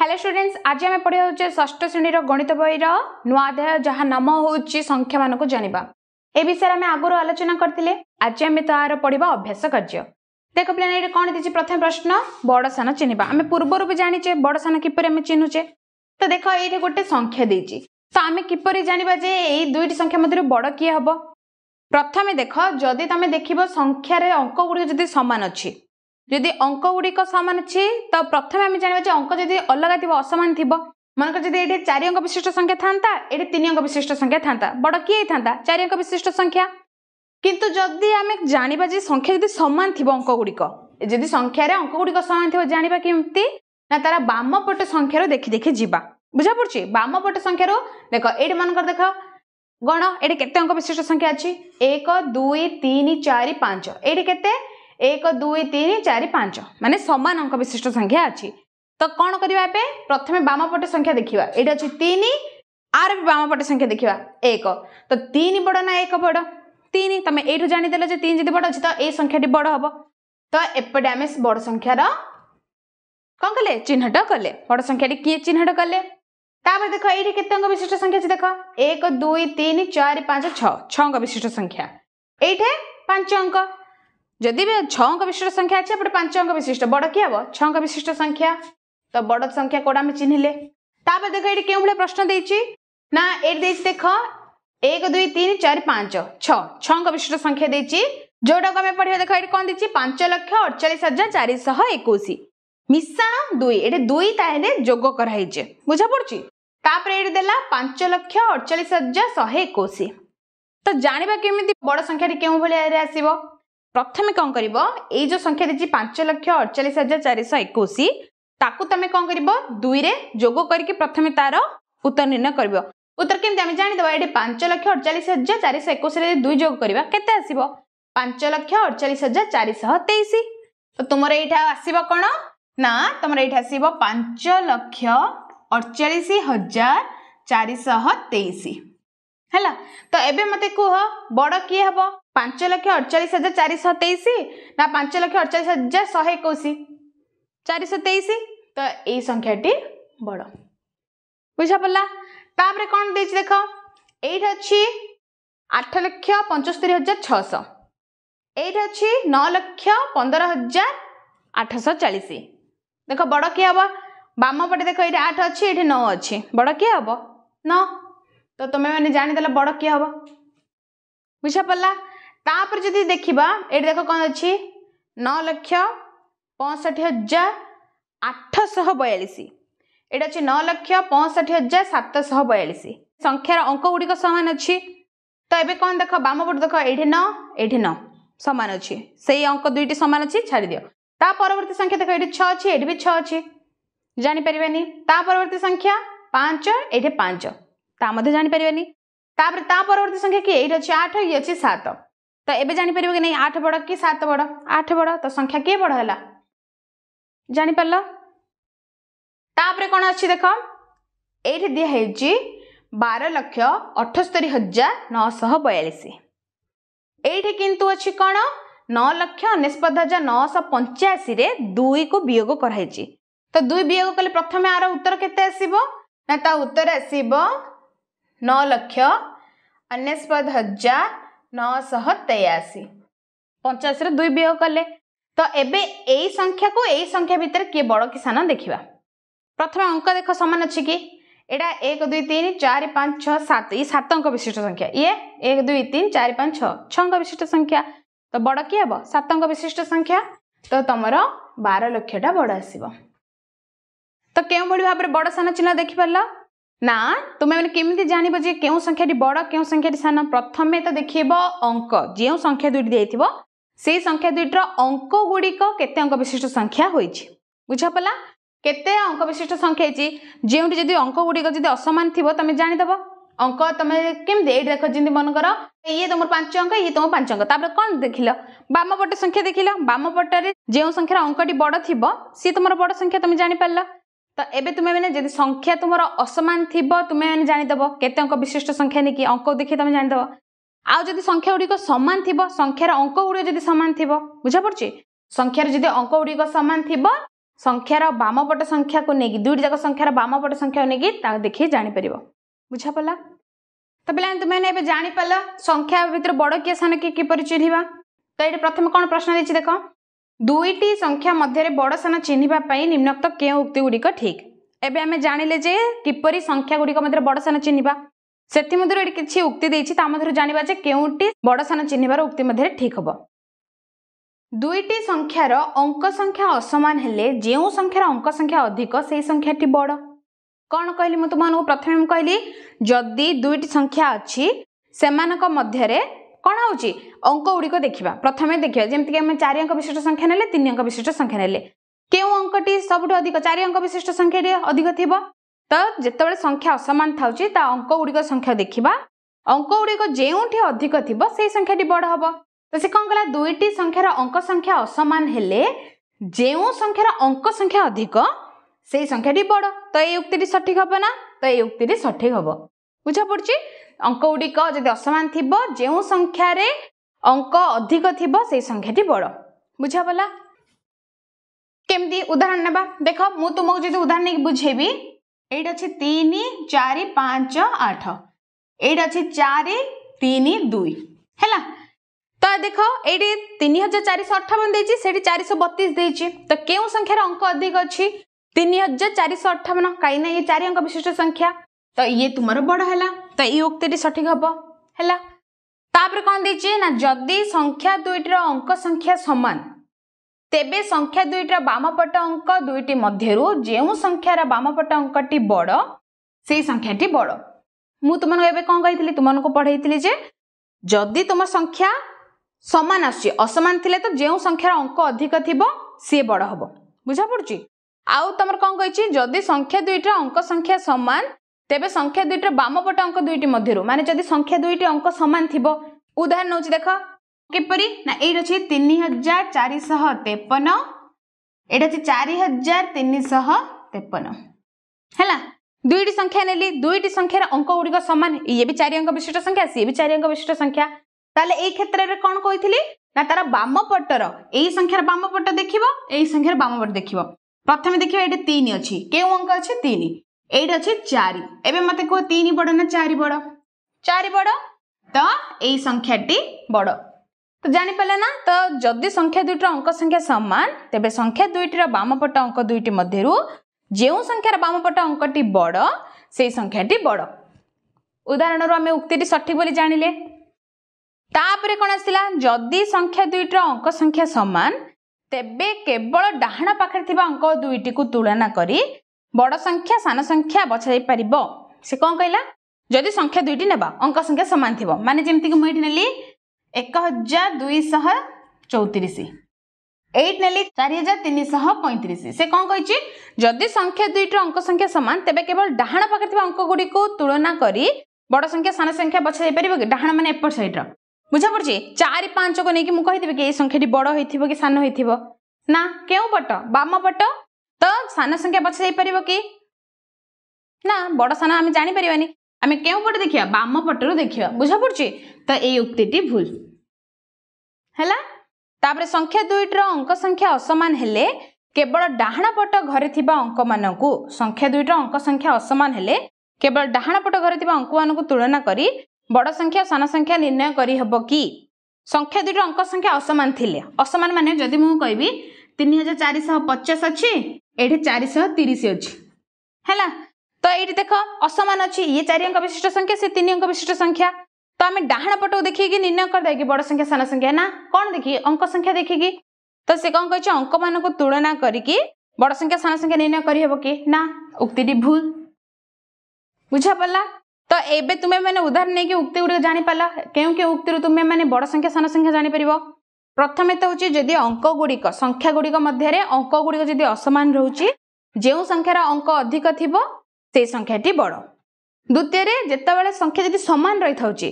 hello students আজ আমি পড়ে হচ্ছে ষষ্ঠ শ্রেণীর গণিত বইর নূয় অধ্যায় যা নাম হচ্ছে সংখ্যা মানুষ জাঁয়া এ বিষয়ে আমি আগর আলোচনা করলে আজ আমি তার পড়া অভ্যাস কার্য দেখ পিলা এটি কণ দিয়েছি প্রথম প্রশ্ন বড় সান চিহ্নবা আমি পূর্বর বি জাঁচে বড় সান কিপর আমি চিহ্নুচে তো দেখ এইটি গোটে সংখ্যা দিয়েছি তো আমি কিপর জাঁয়া যে এই দুইটি সংখ্যা মধ্যে বড় কি হব প্রথমে দেখ যদি তুমি দেখব সংখ্যার অঙ্কগুড়ি যদি সমান অছি ଯଦି ଅଙ୍କ ଗୁଡ଼ିକ ସମାନ ଅଛି ତ ପ୍ରଥମେ ଆମେ ଜାଣିବା ଯେ ଅଙ୍କ ଯଦି ଅଲଗା ଥିବ ଅସମାନ ଥିବ ମନେକର ଯଦି ଏଠି ଚାରି ଅଙ୍କ ବିଶିଷ୍ଟ ସଂଖ୍ୟା ଥାଆନ୍ତା ଏଠି ତିନି ଅଙ୍କ ବିଶିଷ୍ଟ ସଂଖ୍ୟା ଥାଆନ୍ତା ବଡ଼ କିଏ ହେଇଥାନ୍ତା ଚାରି ଅଙ୍କ ବିଶିଷ୍ଟ ସଂଖ୍ୟା କିନ୍ତୁ ଯଦି ଆମେ ଜାଣିବା ଯେ ସଂଖ୍ୟା ଯଦି ସମାନ ଥିବ ଅଙ୍କ ଗୁଡ଼ିକ ଯଦି ସଂଖ୍ୟାରେ ଅଙ୍କ ଗୁଡ଼ିକ ସମାନ ଥିବ ଜାଣିବା କେମିତି ନା ତାର ବାମ ପଟ ସଂଖ୍ୟାରୁ ଦେଖି ଦେଖି ଯିବା ବୁଝାପଡ଼ୁଛି ବାମ ପଟ ସଂଖ୍ୟାରୁ ଦେଖ ଏଇଠି ମନେକର ଦେଖ ଗଣ ଏଠି କେତେ ଅଙ୍କ ବିଶିଷ୍ଟ ସଂଖ୍ୟା ଅଛି ଏକ ଦୁଇ ତିନି ଚାରି ପାଞ୍ଚ ଏଇଠି କେତେ एक दुई तीन चार पांच मान सामान विशिष्ट संख्या अच्छी तो कौन करने प्रथम बामपटे संख्या देखा ये अच्छे तीन आर भी बामपटे संख्या देखा एक तो तीन बड़ ना एक बड़ तीन तुम यू जाणीदेल जो तीन जी बड़ अच्छे तो ये संख्याटी बड़ हम तो एपटे आम बड़ संख्यार कौन कले चिन्हट कले बड़ संख्या किए चिन्हट कले देख ये के विशिष्ट संख्या अच्छे देख एक दुई तीन चार पांच छः छिष्ट संख्या ये पांच अंक ଯଦି ବି ଛଅ ଅଙ୍କ ବିଶିଷ୍ଟ ସଂଖ୍ୟା ଅଛି ଏପଟେ ପାଞ୍ଚ ଅଙ୍କ ବିଶିଷ୍ଟ ବଡ଼ କିଏ ହେବ ଛଅ ଅଙ୍କ ବିଶିଷ୍ଟ ସଂଖ୍ୟା ତ ବଡ଼ ସଂଖ୍ୟା କୋଉଟା ଆମେ ଚିହ୍ନିଲେ ତାପରେ ଦେଖ ଏଠି କେଉଁଭଳିଆ ପ୍ରଶ୍ନ ଦେଇଛି ନା ଏଠି ଦେଇଛି ଦେଖ ଏକ ଦୁଇ ତିନି ଚାରି ପାଞ୍ଚ ଛଅ ଛଅ ଅଙ୍କ ବିଶିଷ୍ଟ ସଂଖ୍ୟା ଦେଇଛି ଯୋଉଟାକୁ ଆମେ ପଢିବା ଦେଖ ଏଠି କ'ଣ ଦେଇଛି ପାଞ୍ଚ ଲକ୍ଷ ଅଡ଼ଚାଳିଶ ହଜାର ଚାରିଶହ ଏକୋଇଶ ମିଶାଣ ଦୁଇ ଏଠି ଦୁଇ ତାହେଲେ ଯୋଗ କରାହେଇଛି ବୁଝା ପଡୁଛି ତାପରେ ଏଠି ଦେଲା ପାଞ୍ଚ ଲକ୍ଷ ଅଡ଼ଚାଳିଶ ହଜାର ଶହେ ଏକୋଇଶ ତ ଜାଣିବା କେମିତି ବଡ଼ ସଂଖ୍ୟାଟି କେଉଁ ଭଳିଆରେ ଆସିବ પ્રથમ કં કરીબો એ જો સંખ્યા દેજી 548421 તાકુ તમે કોન કરીબો 2 રે જોગો કરી કે પ્રથમ તારો ઉત્તર નિનન કરીબો ઉત્તર કેમ તમે જાણી દેવા એ 548421 રે 2 જોગ કરીવા કેતે આસિબો 548423 તો તમરે એઠા આસિબો કોનો ના તમરે એઠા આસિબો 548423 હેલા તો એબે મતે કો બડો કી હબો ପାଞ୍ଚ ଲକ୍ଷ ଅଡ଼ଚାଳିଶ ହଜାର ଚାରିଶହ ତେଇଶ ନା ପାଞ୍ଚ ଲକ୍ଷ ଅଡ଼ଚାଳିଶ ହଜାର ଶହେ ଏକୋଇଶ ଚାରିଶହ ତେଇଶ ତ ଏଇ ସଂଖ୍ୟାଟି ବଡ଼ ବୁଝାପଡ଼ିଲା ତାପରେ କ'ଣ ଦେଇଛି ଦେଖ ଏଇଠି ଅଛି ଆଠ ଲକ୍ଷ ପଞ୍ଚସ୍ତରି ହଜାର ଛଅଶହ ଏଇଠି ଅଛି ନଅ ଲକ୍ଷ ପନ୍ଦର ହଜାର ଆଠଶହ ଚାଳିଶ ଦେଖ ବଡ଼ କିଏ ହବ ବାମ ପଟେ ଦେଖ ଏଇଠି ଆଠ ଅଛି ଏଇଠି ନଅ ଅଛି ବଡ଼ କିଏ ହେବ ନଅ ତ ତୁମେମାନେ ଜାଣିଦେଲ ବଡ଼ କିଏ ହେବ ବୁଝାପଡ଼ିଲା ତାପରେ ଯଦି ଦେଖିବା ଏଇଠି ଦେଖ କ'ଣ ଅଛି ନଅ ଲକ୍ଷ ପଞ୍ଚଷଠି ହଜାର ଆଠଶହ ବୟାଳିଶ ଏଇଟା ଅଛି ନଅ ଲକ୍ଷ ପଞ୍ଚଷଠି ହଜାର ସାତଶହ ବୟାଳିଶ ସଂଖ୍ୟାର ଅଙ୍କ ଗୁଡ଼ିକ ସମାନ ଅଛି ତ ଏବେ କ'ଣ ଦେଖ ବାମ ପଟେ ଦେଖ ଏଇଠି ନଅ ଏଇଠି ନଅ ସମାନ ଅଛି ସେଇ ଅଙ୍କ ଦୁଇଟି ସମାନ ଅଛି ଛାଡ଼ିଦିଅ ତା ପରବର୍ତ୍ତୀ ସଂଖ୍ୟା ଦେଖ ଏଇଠି ଛଅ ଅଛି ଏଇଠି ବି ଛଅ ଅଛି ଜାଣିପାରିବାନି ତା ପରବର୍ତ୍ତୀ ସଂଖ୍ୟା ପାଞ୍ଚ ଏଇଠି ପାଞ୍ଚ ତା ମଧ୍ୟ ଜାଣିପାରିବାନି ତାପରେ ତା ପରବର୍ତ୍ତୀ ସଂଖ୍ୟା କି ଏଇଠି ଅଛି ଆଠ ଇଏ ଅଛି ସାତ ତ ଏବେ ଜାଣିପାରିବ କି ନାହିଁ ଆଠ ବଡ଼ କି ସାତ ବଡ଼ ଆଠ ବଡ଼ ତ ସଂଖ୍ୟା କିଏ ବଡ଼ ହେଲା ଜାଣିପାରିଲ ତାପରେ କ'ଣ ଅଛି ଦେଖ ଏଇଠି ଦିଆହେଇଛି ବାର ଲକ୍ଷ ଅଠସ୍ତରୀ ହଜାର ନଅଶହ ବୟାଳିଶ ଏଇଠି କିନ୍ତୁ ଅଛି କ'ଣ ନଅ ଲକ୍ଷ ଅନେଶ୍ୱତ ହଜାର ନଅଶହ ପଞ୍ଚାଅଶୀରେ ଦୁଇକୁ ବିୟୋଗ କରାହେଇଛି ତ ଦୁଇ ବିୟୋଗ କଲେ ପ୍ରଥମେ ଆର ଉତ୍ତର କେତେ ଆସିବ ନା ତା ଉତ୍ତର ଆସିବ ନଅ ଲକ୍ଷ ଅନେଶ୍ୱତ ହଜାର ନଅଶହ ତେୟାଅଶୀ ପଞ୍ଚାଅଶୀରେ ଦୁଇ ବିୟୋଗ କଲେ ତ ଏବେ ଏଇ ସଂଖ୍ୟାକୁ ଏଇ ସଂଖ୍ୟା ଭିତରେ କିଏ ବଡ଼ କି ସାନ ଦେଖିବା ପ୍ରଥମେ ଅଙ୍କ ଦେଖ ସମାନ ଅଛି କି ଏଇଟା ଏକ ଦୁଇ ତିନି ଚାରି ପାଞ୍ଚ ଛଅ ସାତ ଇଏ ସାତ ଅଙ୍କ ବିଶିଷ୍ଟ ସଂଖ୍ୟା ଇଏ ଏକ ଦୁଇ ତିନି ଚାରି ପାଞ୍ଚ ଛଅ ଛଅ ଅଙ୍କ ବିଶିଷ୍ଟ ସଂଖ୍ୟା ତ ବଡ଼ କିଏ ହେବ ସାତ ଅଙ୍କ ବିଶିଷ୍ଟ ସଂଖ୍ୟା ତ ତମର ବାର ଲକ୍ଷଟା ବଡ଼ ଆସିବ ତ କେଉଁଭଳି ଭାବରେ ବଡ଼ ସାନ ଚିହ୍ନ ଦେଖିପାରିଲ ନା ତୁମେମାନେ କେମିତି ଜାଣିବ ଯେ କେଉଁ ସଂଖ୍ୟାଟି ବଡ଼ କେଉଁ ସଂଖ୍ୟାଟି ସାନ ପ୍ରଥମେ ତ ଦେଖିବ ଅଙ୍କ ଯେଉଁ ସଂଖ୍ୟା ଦୁଇଟି ଦେଇଥିବ ସେଇ ସଂଖ୍ୟା ଦୁଇଟିର ଅଙ୍କ ଗୁଡ଼ିକ କେତେ ଅଙ୍କ ବିଶିଷ୍ଟ ସଂଖ୍ୟା ହୋଇଛି ବୁଝାପଲା କେତେ ଅଙ୍କ ବିଶିଷ୍ଟ ସଂଖ୍ୟା ହେଇଛି ଯେଉଁଠି ଯଦି ଅଙ୍କ ଗୁଡ଼ିକ ଯଦି ଅସମାନ ଥିବ ତମେ ଜାଣିଦେବ ଅଙ୍କ ତମେ କେମିତି ଏଇଠି ଦେଖ ଯେମିତି ମନେକର ଇଏ ତମର ପାଞ୍ଚ ଅଙ୍କ ଇଏ ତମ ପାଞ୍ଚ ଅଙ୍କ ତାପରେ କ'ଣ ଦେଖିଲ ବାମ ପଟ ସଂଖ୍ୟା ଦେଖିଲ ବାମ ପଟରେ ଯେଉଁ ସଂଖ୍ୟାର ଅଙ୍କଟି ବଡ଼ ଥିବ ସିଏ ତମର ବଡ଼ ସଂଖ୍ୟା ତମେ ଜାଣିପାରିଲ ତ ଏବେ ତୁମେମାନେ ଯଦି ସଂଖ୍ୟା ତୁମର ଅସମାନ ଥିବ ତୁମେମାନେ ଜାଣିଦେବ କେତେ ଅଙ୍କ ବିଶିଷ୍ଟ ସଂଖ୍ୟା ନେଇକି ଅଙ୍କ ଦେଖି ତୁମେ ଜାଣିଦେବ ଆଉ ଯଦି ସଂଖ୍ୟା ଗୁଡ଼ିକ ସମାନ ଥିବ ସଂଖ୍ୟାର ଅଙ୍କ ଗୁଡ଼ିକ ଯଦି ସମାନ ଥିବ ବୁଝାପଡ଼ୁଛି ସଂଖ୍ୟାର ଯଦି ଅଙ୍କ ଗୁଡ଼ିକ ସମାନ ଥିବ ସଂଖ୍ୟାର ବାମପଟ ସଂଖ୍ୟାକୁ ନେଇକି ଦୁଇଟି ଯାକ ସଂଖ୍ୟାର ବାମପଟ ସଂଖ୍ୟାକୁ ନେଇକି ତାକୁ ଦେଖି ଜାଣିପାରିବ ବୁଝାପଡ଼ିଲା ତ ପିଲାମାନେ ତୁମେମାନେ ଏବେ ଜାଣିପାରିଲ ସଂଖ୍ୟା ଭିତରେ ବଡ଼ କିଏ ସାନ କିଏ କିପରି ଚିହ୍ନିବା ତ ଏଇଠି ପ୍ରଥମେ କ'ଣ ପ୍ରଶ୍ନ ଦେଇଛି ଦେଖ ଦୁଇଟି ସଂଖ୍ୟା ମଧ୍ୟରେ ବଡ଼ ସାନ ଚିହ୍ନିବା ପାଇଁ ନିମ୍ନକ୍ତ କେଉଁ ଉକ୍ତି ଗୁଡ଼ିକ ଠିକ୍ ଏବେ ଆମେ ଜାଣିଲେ ଯେ କିପରି ସଂଖ୍ୟା ଗୁଡ଼ିକ ମଧ୍ୟରେ ବଡ଼ ସାନ ଚିହ୍ନିବା ସେଥିମଧ୍ୟରୁ ଏଠି କିଛି ଉକ୍ତି ଦେଇଛି ତା ମଧ୍ୟରୁ ଜାଣିବା ଯେ କେଉଁଟି ବଡ଼ ସାନ ଚିହ୍ନିବାର ଉକ୍ତି ମଧ୍ୟରେ ଠିକ୍ ହେବ ଦୁଇଟି ସଂଖ୍ୟାର ଅଙ୍କ ସଂଖ୍ୟା ଅସମାନ ହେଲେ ଯେଉଁ ସଂଖ୍ୟାର ଅଙ୍କ ସଂଖ୍ୟା ଅଧିକ ସେହି ସଂଖ୍ୟାଟି ବଡ଼ କ'ଣ କହିଲି ମୁଁ ତୁମମାନଙ୍କୁ ପ୍ରଥମେ ମୁଁ କହିଲି ଯଦି ଦୁଇଟି ସଂଖ୍ୟା ଅଛି ସେମାନଙ୍କ ମଧ୍ୟରେ କ'ଣ ହେଉଛି ଅଙ୍କ ଗୁଡ଼ିକ ଦେଖିବା ପ୍ରଥମେ ଦେଖିବା ଯେମିତିକି ଆମେ ଚାରି ଅଙ୍କ ବିଶିଷ୍ଟ ସଂଖ୍ୟା ନେଲେ ତିନି ଅଙ୍କ ବିଶିଷ୍ଟ ସଂଖ୍ୟା ନେଲେ କେଉଁ ଅଙ୍କଟି ସବୁଠୁ ଅଧିକ ଚାରି ଅଙ୍କ ବିଶିଷ୍ଟ ସଂଖ୍ୟାରେ ଅଧିକ ଥିବ ତ ଯେତେବେଳେ ସଂଖ୍ୟା ଅସମାନ ଥାଉଛି ତା ଅଙ୍କ ଗୁଡ଼ିକ ସଂଖ୍ୟା ଦେଖିବା ଅଙ୍କ ଗୁଡ଼ିକ ଯେଉଁଠି ଅଧିକ ଥିବ ସେଇ ସଂଖ୍ୟାଟି ବଡ଼ ହେବ ତ ସେ କ'ଣ କଲା ଦୁଇଟି ସଂଖ୍ୟାର ଅଙ୍କ ସଂଖ୍ୟା ଅସମାନ ହେଲେ ଯେଉଁ ସଂଖ୍ୟାର ଅଙ୍କ ସଂଖ୍ୟା ଅଧିକ ସେଇ ସଂଖ୍ୟାଟି ବଡ଼ ତ ଏଇ ଉକ୍ତିଟି ସଠିକ୍ ହେବ ନା ତ ଏଇ ଉକ୍ତିଟି ସଠିକ୍ ହେବ ବୁଝା ପଡ଼ୁଛି ଅଙ୍କଗୁଡ଼ିକ ଯଦି ଅସମାନ ଥିବ ଯେଉଁ ସଂଖ୍ୟାରେ ଅଙ୍କ ଅଧିକ ଥିବ ସେଇ ସଂଖ୍ୟାଟି ବଡ଼ ବୁଝାଗଲା କେମିତି ଉଦାହରଣ ନେବା ଦେଖ ମୁଁ ତୁମକୁ ଯଦି ଉଦାହରଣ ନେଇକି ବୁଝେଇବି ଏଇଟା ଅଛି ତିନି ଚାରି ପାଞ୍ଚ ଆଠ ଏଇଟା ଅଛି ଚାରି ତିନି ଦୁଇ ହେଲା ତ ଦେଖ ଏଇଠି ତିନି ହଜାର ଚାରିଶହ ଅଠାବନ ଦେଇଛି ସେଇଠି ଚାରିଶହ ବତିଶ ଦେଇଛି ତ କେଉଁ ସଂଖ୍ୟାର ଅଙ୍କ ଅଧିକ ଅଛି ତିନି ହଜାର ଚାରିଶହ ଅଠାବନ କାହିଁକିନା ଇଏ ଚାରି ଅଙ୍କ ବିଶିଷ୍ଟ ସଂଖ୍ୟା ତ ଇଏ ତୁମର ବଡ଼ ହେଲା ତ ଏଇ ଉକ୍ତିଟି ସଠିକ୍ ହେବ ହେଲା ତାପରେ କ'ଣ ଦେଇଛି ନା ଯଦି ସଂଖ୍ୟା ଦୁଇଟିର ଅଙ୍କ ସଂଖ୍ୟା ସମାନ ତେବେ ସଂଖ୍ୟା ଦୁଇଟିର ବାମପଟ ଅଙ୍କ ଦୁଇଟି ମଧ୍ୟରୁ ଯେଉଁ ସଂଖ୍ୟାର ବାମପଟ ଅଙ୍କଟି ବଡ଼ ସେଇ ସଂଖ୍ୟାଟି ବଡ଼ ମୁଁ ତୁମମାନଙ୍କୁ ଏବେ କ'ଣ କହିଥିଲି ତୁମମାନଙ୍କୁ ପଢ଼େଇଥିଲି ଯେ ଯଦି ତୁମ ସଂଖ୍ୟା ସମାନ ଆସୁଛି ଅସମାନ ଥିଲେ ତ ଯେଉଁ ସଂଖ୍ୟାର ଅଙ୍କ ଅଧିକ ଥିବ ସିଏ ବଡ଼ ହେବ ବୁଝାପଡ଼ୁଛି ଆଉ ତୁମର କ'ଣ କହିଛି ଯଦି ସଂଖ୍ୟା ଦୁଇଟିର ଅଙ୍କ ସଂଖ୍ୟା ସମାନ ତେବେ ସଂଖ୍ୟା ଦୁଇଟିର ବାମପଟ ଅଙ୍କ ଦୁଇଟି ମଧ୍ୟରୁ ମାନେ ଯଦି ସଂଖ୍ୟା ଦୁଇଟି ଅଙ୍କ ସମାନ ଥିବ ଉଦାହରଣ ହେଉଛି ଦେଖ କିପରି ନା ଏଇଟି ଅଛି ତିନି ହଜାର ଚାରିଶହ ତେପନ ଏଇଟା ଅଛି ଚାରି ହଜାର ତିନିଶହ ତେପନ ହେଲା ଦୁଇଟି ସଂଖ୍ୟା ନେଲି ଦୁଇଟି ସଂଖ୍ୟାର ଅଙ୍କ ଗୁଡ଼ିକ ସମାନ ଇଏ ବି ଚାରି ଅଙ୍କ ବିଶିଷ୍ଟ ସଂଖ୍ୟା ସିଏ ବି ଚାରି ଅଙ୍କ ବିଶିଷ୍ଟ ସଂଖ୍ୟା ତାହେଲେ ଏଇ କ୍ଷେତ୍ରରେ କ'ଣ କହିଥିଲି ନା ତାର ବାମପଟର ଏଇ ସଂଖ୍ୟାର ବାମପଟ ଦେଖିବ ଏଇ ସଂଖ୍ୟାର ବାମପଟ ଦେଖିବ ପ୍ରଥମେ ଦେଖିବ ଏଇଠି ତିନି ଅଛି କେଉଁ ଅଙ୍କ ଅଛି ତିନି ଏଇଠି ଅଛି ଚାରି ଏବେ ମତେ କୁହ ତିନି ବଡ ନା ଚାରି ବଡ ଚାରି ବଡ ତ ଏଇ ସଂଖ୍ୟାଟି ବଡ ତ ଜାଣିପାରିଲେ ନା ତ ଯଦି ସଂଖ୍ୟା ଦୁଇଟିର ଅଙ୍କ ସଂଖ୍ୟା ସମାନ ତେବେ ସଂଖ୍ୟା ଦୁଇଟିର ବାମପଟ ଅଙ୍କ ଦୁଇଟି ମଧ୍ୟରୁ ଯେଉଁ ସଂଖ୍ୟାର ବାମପଟ ଅଙ୍କଟି ବଡ ସେଇ ସଂଖ୍ୟାଟି ବଡ ଉଦାହରଣରୁ ଆମେ ଉକ୍ତିଟି ସଠିକ ବୋଲି ଜାଣିଲେ ତାପରେ କ'ଣ ଆସିଲା ଯଦି ସଂଖ୍ୟା ଦୁଇଟିର ଅଙ୍କ ସଂଖ୍ୟା ସମାନ ତେବେ କେବଳ ଡାହାଣ ପାଖରେ ଥିବା ଅଙ୍କ ଦୁଇଟିକୁ ତୁଳନା କରି বড় সংখ্যা সান সংখ্যা বছা যাই পারিব সে কম কহিলা যদি সংখ্যা দুইটি নেবা অঙ্ক সংখ্যা সমান থিব মানে যেমতি মু এটি নেলি এক হাজার দুইশহ চৌত্রিশ এইট নেলি চারি হাজার তিনশহ পঁয়ত্রিশ সে কম কইছি যদি সংখ্যা দুইটির অঙ্ক সংখ্যা সমান তেবে কেবল ডাহাণ পাখে থাকা অঙ্ক গুড়ি তুলনা করে বড় সংখ্যা সান সংখ্যা বছা যাই পারিব কি ডাহাণ মানে এপট সাইড্র বুঝা পড়ছি চারি পাঁচকে নেই মু কহিদেবি কি এই সংখ্যাটি বড় হয়েছিল কি সান হয়েছিল না কেউ পট বাম পট ତ ସାନ ସଂଖ୍ୟା ପଛେ ଯାଇପାରିବ କି ନା ବଡ଼ ସାନ ଆମେ ଜାଣିପାରିବାନି ଆମେ କେଉଁ ପଟେ ଦେଖିବା ବାମ ପଟରୁ ଦେଖିବା ବୁଝା ପଡ଼ୁଛି ତ ଏଇ ଉକ୍ତିଟି ଭୁଲ ହେଲା ତାପରେ ସଂଖ୍ୟା ଦୁଇଟିର ଅଙ୍କ ସଂଖ୍ୟା ଅସମାନ ହେଲେ କେବଳ ଡାହାଣ ପଟ ଘରେ ଥିବା ଅଙ୍କମାନଙ୍କୁ ସଂଖ୍ୟା ଦୁଇଟିର ଅଙ୍କ ସଂଖ୍ୟା ଅସମାନ ହେଲେ କେବଳ ଡାହାଣ ପଟ ଘରେ ଥିବା ଅଙ୍କମାନଙ୍କୁ ତୁଳନା କରି ବଡ଼ ସଂଖ୍ୟା ସାନ ସଂଖ୍ୟା ନିର୍ଣ୍ଣୟ କରିହେବ କି ସଂଖ୍ୟା ଦୁଇଟିର ଅଙ୍କ ସଂଖ୍ୟା ଅସମାନ ଥିଲେ ଅସମାନ ମାନେ ଯଦି ମୁଁ କହିବି ତିନି ହଜାର ଚାରିଶହ ପଚାଶ ଅଛି ये तो ये देख असमान अच्छी ये चार अंक विशिष्ट संख्या से तीन अंक विशिष्ट संख्या तो आम डाण पट को देखिए निर्णय कर दे कि बड़ संख्या सान संख्या ना कौन देखिए अंक संख्या देखिकी तो सी कौन कह अंक मान तुलना करी बड़ संख्या सान संख्या निर्णय करहब कि ना उक्ति भूल बुझा पड़ा तो ये तुम्हें मैंने उदाहरण नहीं कि उक्ति गुड़ जापार क्यों क्यों उक्ति तुम्हें मैंने बड़ संख्या सान संख्या जानपर ପ୍ରଥମେ ତ ହେଉଛି ଯଦି ଅଙ୍କଗୁଡ଼ିକ ସଂଖ୍ୟାଗୁଡ଼ିକ ମଧ୍ୟରେ ଅଙ୍କଗୁଡ଼ିକ ଯଦି ଅସମାନ ରହୁଛି ଯେଉଁ ସଂଖ୍ୟାର ଅଙ୍କ ଅଧିକ ଥିବ ସେଇ ସଂଖ୍ୟାଟି ବଡ଼ ଦ୍ୱିତୀୟରେ ଯେତେବେଳେ ସଂଖ୍ୟା ଯଦି ସମାନ ରହିଥାଉଛି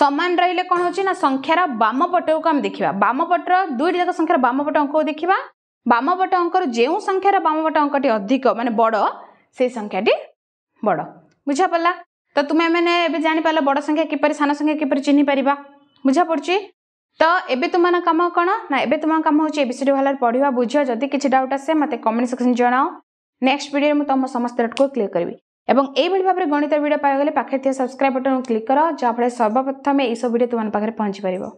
ସମାନ ରହିଲେ କ'ଣ ହେଉଛି ନା ସଂଖ୍ୟାର ବାମ ପଟକୁ ଆମେ ଦେଖିବା ବାମପଟର ଦୁଇଟି ଯାକ ସଂଖ୍ୟାର ବାମପଟ ଅଙ୍କକୁ ଦେଖିବା ବାମପଟ ଅଙ୍କରୁ ଯେଉଁ ସଂଖ୍ୟାର ବାମପଟ ଅଙ୍କଟି ଅଧିକ ମାନେ ବଡ଼ ସେଇ ସଂଖ୍ୟାଟି ବଡ଼ ବୁଝାପଡ଼ିଲା ତ ତୁମେମାନେ ଏବେ ଜାଣିପାରିଲ ବଡ଼ ସଂଖ୍ୟା କିପରି ସାନ ସଂଖ୍ୟା କିପରି ଚିହ୍ନିପାରିବା ବୁଝାପଡ଼ୁଛି ତ ଏବେ ତୁମ କାମ କ'ଣ ନା ଏବେ ତୁମ କାମ ହେଉଛି ଏ ବିଷୟରେ ଭଲରେ ପଢ଼ିବା ବୁଝିବା ଯଦି କିଛି ଡାଉଟ୍ ଆସେ ମୋତେ କମେଣ୍ଟ ସେକ୍ସନ୍ ଜଣାଅ ନେକ୍ସଟ ଭିଡ଼ିଓରେ ମୁଁ ତୁମ ସମସ୍ତ ଡଟ୍କୁ କ୍ଲିକ୍ କରିବି ଏବଂ ଏଇଭଳି ଭାବରେ ଗଣିତ ଭିଡ଼ିଓ ପାଇଗଲେ ପାଖରେ ଥିବା ସବସ୍କ୍ରାଇବ୍ ବଟନ୍କୁ କ୍ଲିକ୍ କର ଯାହାଫଳରେ ସର୍ବପ୍ରଥମେ ଏଇସବୁ ଭିଡ଼ିଓ ତୁମମାନଙ୍କ ପାଖରେ ପହଞ୍ଚିପାରିବ